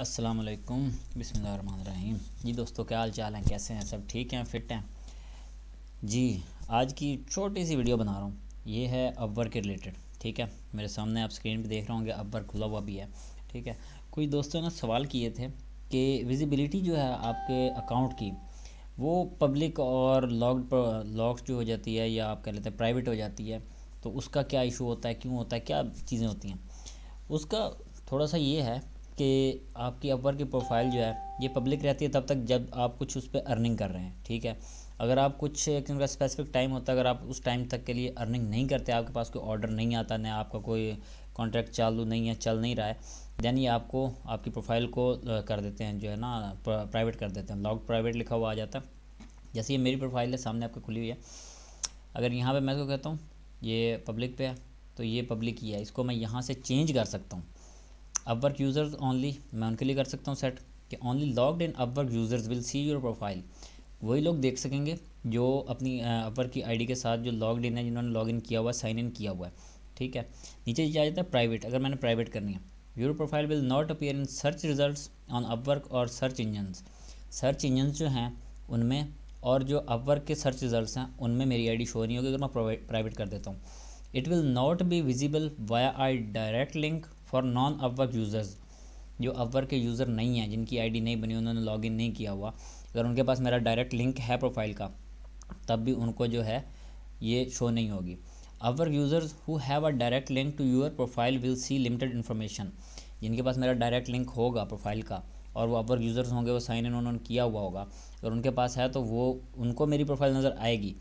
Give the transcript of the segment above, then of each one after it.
अस्सलाम वालेकुम जी दोस्तों क्या हाल चाल हैं कैसे हैं सब ठीक हैं फिट हैं जी आज की छोटी सी वीडियो बना रहा हूँ ये है अवर के रिलेटेड ठीक है मेरे सामने आप स्क्रीन पे देख रहे होंगे अवर खुला हुआ भी है ठीक है कोई दोस्तों ने सवाल किए थे कि विजिबिलिटी जो है आपके अकाउंट की वो पब्लिक और लॉकड लॉक जो हो जाती है या आप कह लेते हैं प्राइवेट हो जाती है तो उसका क्या इशू होता है क्यों होता है क्या चीज़ें होती हैं उसका थोड़ा सा ये है कि आपकी अपवर की प्रोफाइल जो है ये पब्लिक रहती है तब तक जब आप कुछ उस पर अर्निंग कर रहे हैं ठीक है अगर आप कुछ एक स्पेसिफिक टाइम होता है अगर आप उस टाइम तक के लिए अर्निंग नहीं करते आपके पास कोई ऑर्डर नहीं आता ना आपका कोई कॉन्ट्रैक्ट चालू नहीं है चल नहीं रहा है देन ये आपको आपकी प्रोफाइल को कर देते हैं जो है ना प्राइवेट कर देते हैं लॉग प्राइवेट लिखा हुआ आ जाता है जैसे ये मेरी प्रोफाइल है सामने आपको खुली हुई है अगर यहाँ पर मैं तो कहता हूँ ये पब्लिक पे है तो ये पब्लिक ही है इसको मैं यहाँ से चेंज कर सकता हूँ अपवर्क यूज़र्स ओनली मैं उनके लिए कर सकता हूँ सेट कि only logged in Upwork users will see your profile वही लोग देख सकेंगे जो अपनी अपवर्क की आईडी के साथ जो लॉग्ड इन है जिन्होंने लॉग इन किया हुआ है साइन इन किया हुआ है ठीक है नीचे जा जाता है प्राइवेट अगर मैंने प्राइवेट करनी है your profile will not appear in search result on Upwork और सर्च इंजनस सर्च इंजन जो हैं उनमें और जो अपवर्क के सर्च रिजल्ट हैं उनमें मेरी आई शो नहीं होगी अगर मैं प्राइवेट कर देता हूँ it will not be visible via a direct link for non Upwork users जो अपवर्क के यूज़र नहीं हैं जिनकी आईडी नहीं बनी उन्होंने लॉगिन नहीं किया हुआ अगर उनके पास मेरा डायरेक्ट लिंक है प्रोफाइल का तब भी उनको जो है ये शो नहीं होगी our users who have a direct link to your profile will see limited information जिनके पास मेरा डायरेक्ट लिंक होगा प्रोफाइल का और वो अपवर्क यूज़र्स होंगे वो साइन इन उन्होंने किया हुआ होगा अगर उनके पास है तो वो उनको मेरी प्रोफाइल नज़र आएगी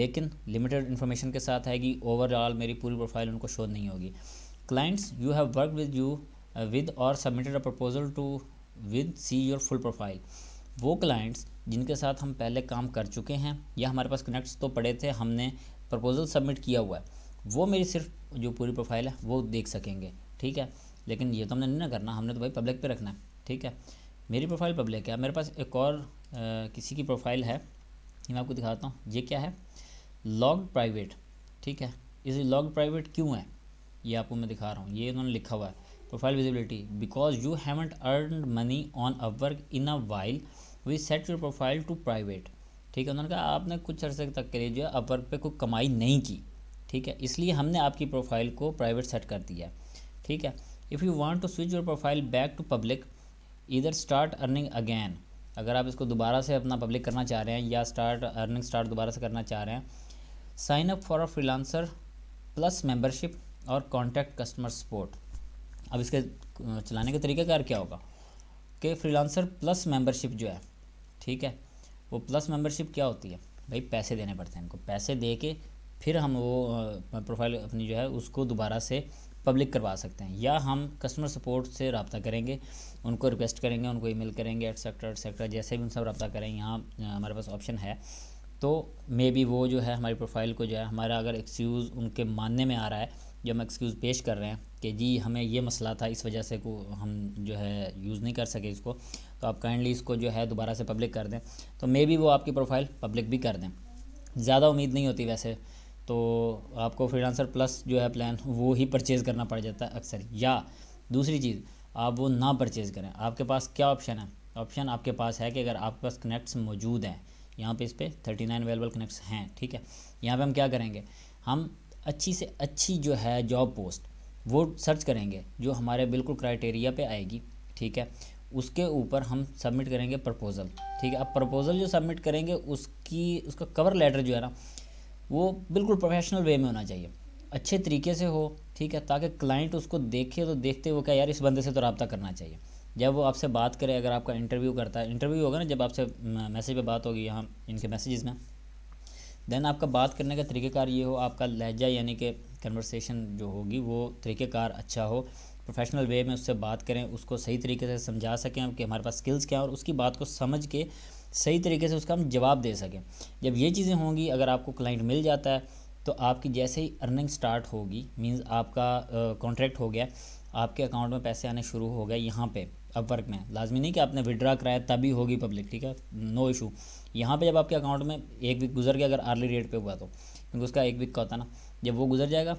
लेकिन लिमिटेड इन्फॉर्मेशन के साथ आएगी ओवरऑल मेरी पूरी प्रोफाइल उनको शो नहीं होगी clients you have worked with you uh, with or submitted a proposal to with see your full profile वो clients जिनके साथ हम पहले काम कर चुके हैं या हमारे पास कनेक्ट्स तो पड़े थे हमने प्रपोजल सबमिट किया हुआ है वो मेरी सिर्फ जो पूरी प्रोफाइल है वो देख सकेंगे ठीक है लेकिन ये तो हमने नहीं ना करना हमने तो भाई पब्लिक पे रखना है ठीक है मेरी प्रोफाइल पब्लिक है मेरे पास एक और आ, किसी की प्रोफाइल है ये मैं आपको दिखाता हूँ ये क्या है लॉग प्राइवेट ठीक है इस लॉग प्राइवेट क्यों है ये आपको मैं दिखा रहा हूँ ये उन्होंने लिखा हुआ है profile visibility because you haven't earn money on Upwork in a while we set your profile to private ठीक है उन्होंने कहा आपने कुछ अर्से तक के लिए जो है अपवर्क पर कोई कमाई नहीं की ठीक है इसलिए हमने आपकी प्रोफाइल को प्राइवेट सेट कर दिया ठीक है if you want to switch your profile back to public इधर स्टार्ट अर्निंग अगैन अगर आप इसको दोबारा से अपना पब्लिक करना चाह रहे हैं या स्टार्ट अर्निंग स्टार्ट दोबारा से करना चाह रहे हैं sign up for a freelancer plus membership और कॉन्टैक्ट कस्टमर सपोर्ट अब इसके चलाने का तरीकाकार क्या होगा कि फ्रीलांसर प्लस मेंबरशिप जो है ठीक है वो प्लस मेंबरशिप क्या होती है भाई पैसे देने पड़ते हैं इनको पैसे दे के फिर हम वो प्रोफाइल अपनी जो है उसको दोबारा से पब्लिक करवा सकते हैं या हम कस्टमर सपोर्ट से रबता करेंगे उनको रिक्वेस्ट करेंगे उनको ईमेल करेंगे एटसेट्रा एटसेट्रा जैसे भी उनसे रबता करें यहाँ हमारे पास ऑप्शन है तो मे बी वो जो है हमारी प्रोफाइल को जो है हमारा अगर एक्सक्यूज़ उनके मानने में आ रहा है जो हम एक्सक्यूज़ पेश कर रहे हैं कि जी हमें ये मसला था इस वजह से को हम जो है यूज़ नहीं कर सके इसको तो आप काइंडली इसको जो है दोबारा से पब्लिक कर दें तो मे बी वो आपकी प्रोफाइल पब्लिक भी कर दें ज़्यादा उम्मीद नहीं होती वैसे तो आपको फ्रीलांसर प्लस जो है प्लान वो ही परचेज़ करना पड़ जाता है अक्सर या दूसरी चीज़ आप वो ना परचेज़ करें आपके पास क्या ऑप्शन है ऑप्शन आपके पास है कि अगर आपके पास कनेक्ट्स मौजूद हैं यहाँ पे इस पर थर्टी नाइन अवेलेबल कनेक्ट्स हैं ठीक है यहाँ पे हम क्या करेंगे हम अच्छी से अच्छी जो है जॉब पोस्ट वो सर्च करेंगे जो हमारे बिल्कुल क्राइटेरिया पे आएगी ठीक है उसके ऊपर हम सबमिट करेंगे प्रपोज़ल ठीक है अब प्रपोज़ल जो सबमिट करेंगे उसकी उसका कवर लेटर जो है ना वो बिल्कुल प्रोफेशनल वे में होना चाहिए अच्छे तरीके से हो ठीक है ताकि क्लाइंट उसको देखे तो देखते वो क्या यार इस बंदे से तो रबता करना चाहिए जब वो आपसे बात करे अगर आपका इंटरव्यू करता है इंटरव्यू होगा ना जब आपसे मैसेज पे बात होगी यहाँ इनके मैसेजेस में देन आपका बात करने का तरीक़ेकार ये हो आपका लहजा यानी कि कन्वर्सेशन जो होगी वो तरीक़ेकार अच्छा हो प्रोफेशनल वे में उससे बात करें उसको सही तरीके से समझा सकें कि हमारे पास स्किल्स क्या हैं और उसकी बात को समझ के सही तरीके से उसका हम जवाब दे सकें जब ये चीज़ें होंगी अगर आपको क्लाइंट मिल जाता है तो आपकी जैसे ही अर्निंग स्टार्ट होगी मींस आपका कॉन्ट्रैक्ट हो गया आपके अकाउंट में पैसे आने शुरू हो गए यहाँ पे अपवर्क में लाजमी नहीं कि आपने विड्रा कराया तभी होगी पब्लिक ठीक है नो इशू यहाँ पे जब आपके अकाउंट में एक वीक गुजर गया अगर आर्ली रेट पे हुआ तो क्योंकि उसका एक वीक का होता ना जब वो गुजर जाएगा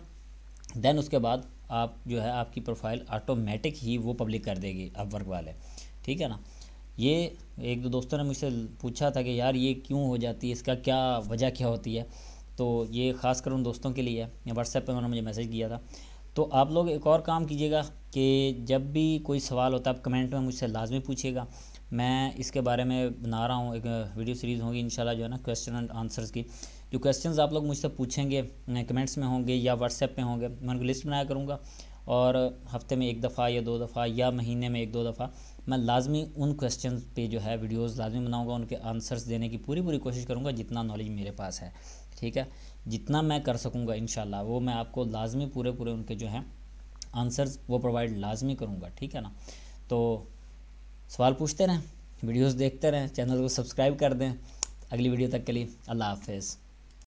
देन उसके बाद आप जो है आपकी प्रोफाइल ऑटोमेटिक ही वो पब्लिक कर देगी अपवर्क वाले ठीक है ना ये एक दो दोस्तों ने मुझसे पूछा था कि यार ये क्यों हो जाती है इसका क्या वजह क्या होती है तो ये ख़ास कर उन दोस्तों के लिए है व्हाट्सएप पे उन्होंने मुझे मैसेज किया था तो आप लोग एक और काम कीजिएगा कि जब भी कोई सवाल होता है आप कमेंट में मुझसे लाजमी पूछिएगा मैं इसके बारे में बना रहा हूँ एक वीडियो सीरीज़ होगी इंशाल्लाह जो है ना क्वेश्चन एंड आंसर्स की जो क्वेश्चंस आप लोग मुझसे पूछेंगे कमेंट्स में होंगे या व्हाट्सएप पे होंगे मैं उनको लिस्ट बनाया करूँगा और हफ्ते में एक दफ़ा या दो दफ़ा या महीने में एक दो दफ़ा मैं लाजमी उन क्वेश्चन पे जो है वीडियोज़ लाजमी बनाऊँगा उनके आंसर्स देने की पूरी पूरी कोशिश करूँगा जितना नॉलेज मेरे पास है ठीक है जितना मैं कर सकूँगा इन वो मैं आपको लाजमी पूरे पूरे उनके जो हैं आंसर्स वो प्रोवाइड लाजमी करूँगा ठीक है ना तो सवाल पूछते रहें वीडियोस देखते रहें चैनल को सब्सक्राइब कर दें अगली वीडियो तक के लिए अल्लाह हाफिज़